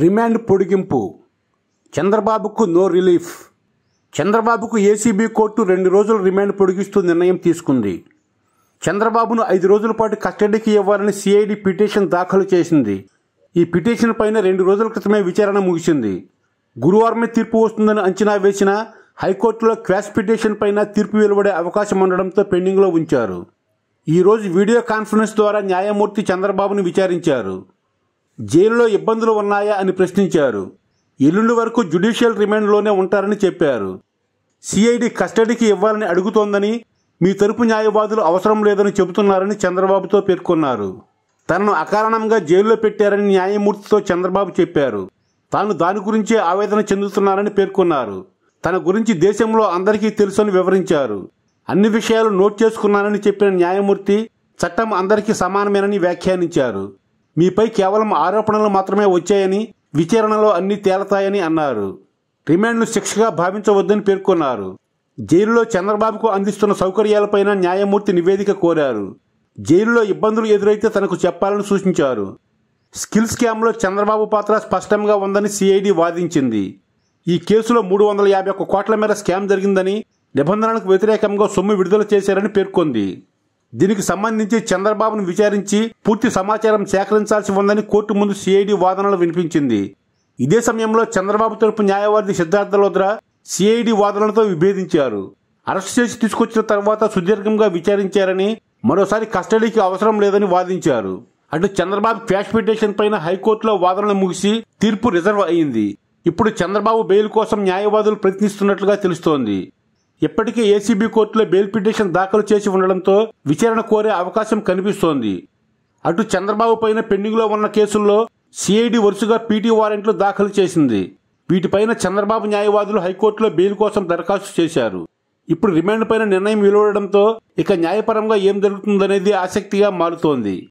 remand పొడిగింపు చంద్రబాబుకు no relief చంద్రబాబుకు ఏసీబీ కోర్టు రెండు రోజులు రిమాండ్ పొడిగిస్తూ నిర్ణయం తీసుకుంది చంద్రబాబును ఐదు రోజుల పాటు కస్టడీకి ఇవ్వాలని సిఐడి పిటిషన్ దాఖలు చేసింది ఈ పిటిషన్ పైన రెండు రోజుల క్రితమే విచారణ ముగిసింది గురువారమే తీర్పు వస్తుందని అంచనా వేసిన హైకోర్టులో క్రాష్ పిటిషన్ పైన తీర్పు వెలువడే అవకాశం ఉండడంతో పెండింగ్లో ఉంచారు ఈరోజు వీడియో కాన్ఫరెన్స్ ద్వారా న్యాయమూర్తి చంద్రబాబును విచారించారు జైలులో ఇబ్బందులు ఉన్నాయా అని ప్రశ్నించారు ఎల్లుండి వరకు జ్యుడిషియల్ రిమాండ్లోనే ఉంటారని చెప్పారు సిఐడి కస్టడీకి ఇవ్వాలని అడుగుతోందని మీ తరపు న్యాయవాదులు అవసరం లేదని చెబుతున్నారని చంద్రబాబుతో పేర్కొన్నారు తనను అకారణంగా జైల్లో పెట్టారని న్యాయమూర్తితో చంద్రబాబు చెప్పారు తాను దాని గురించే ఆవేదన చెందుతున్నారని పేర్కొన్నారు తన గురించి దేశంలో అందరికీ తెలుసని వివరించారు అన్ని విషయాలు నోట్ చేసుకున్నానని చెప్పిన న్యాయమూర్తి చట్టం అందరికీ సమానమేనని వ్యాఖ్యానించారు మీపై కేవలం ఆరోపణలు మాత్రమే వచ్చాయని విచారణలో అన్ని తేలతాయని అన్నారు రిమాండ్ను శిక్షగా భావించవద్దని పేర్కొన్నారు జైలులో చంద్రబాబుకు అందిస్తున్న సౌకర్యాలపైన న్యాయమూర్తి నివేదిక కోరారు జైలులో ఇబ్బందులు ఎదురైతే తనకు చెప్పాలని సూచించారు స్కిల్ స్కామ్లో చంద్రబాబు పాత్ర స్పష్టంగా ఉందని సిఐడి వాదించింది ఈ కేసులో మూడు వందల యాభై ఒక్క కోట్ల మేర స్కామ్ జరిగిందని నిబంధనలకు వ్యతిరేకంగా సొమ్ము విడుదల చేశారని పేర్కొంది దీనికి సంబంధించి చంద్రబాబును విచారించి పూర్తి సమాచారం సేకరించాల్సి ఉందని కోర్టు ముందు సిఐడి వాదనలు వినిపించింది ఇదే సమయంలో చంద్రబాబు తరపు న్యాయవాది సిద్ధార్థ లోద్ర సిఐడి వాదనలతో విభేదించారు అరెస్ట్ చేసి తీసుకొచ్చిన తర్వాత సుదీర్ఘంగా విచారించారని మరోసారి కస్టడీకి అవసరం లేదని వాదించారు అటు చంద్రబాబు క్యాష్ పిటిషన్ పైన హైకోర్టులో వాదనలు ముగిసి తీర్పు రిజర్వ్ అయింది ఇప్పుడు చంద్రబాబు బెయిల్ కోసం న్యాయవాదులు ప్రయత్నిస్తున్నట్లుగా తెలుస్తోంది ఇప్పటికే ఏసీబీ కోర్టులో బెయిల్ పిటిషన్ దాఖలు చేసి ఉండడంతో విచారణ కోరే అవకాశం కనిపిస్తోంది అటు చంద్రబాబు పైన పెండింగ్లో ఉన్న కేసుల్లో సిఐడి వరుసగా పీటీ వారెంట్లు దాఖలు చేసింది వీటిపైన చంద్రబాబు న్యాయవాదులు హైకోర్టులో బెయిల్ కోసం దరఖాస్తు చేశారు ఇప్పుడు రిమాండ్ పైన నిర్ణయం విలువడంతో ఇక న్యాయపరంగా ఏం జరుగుతుందనేది ఆసక్తిగా మారుతోంది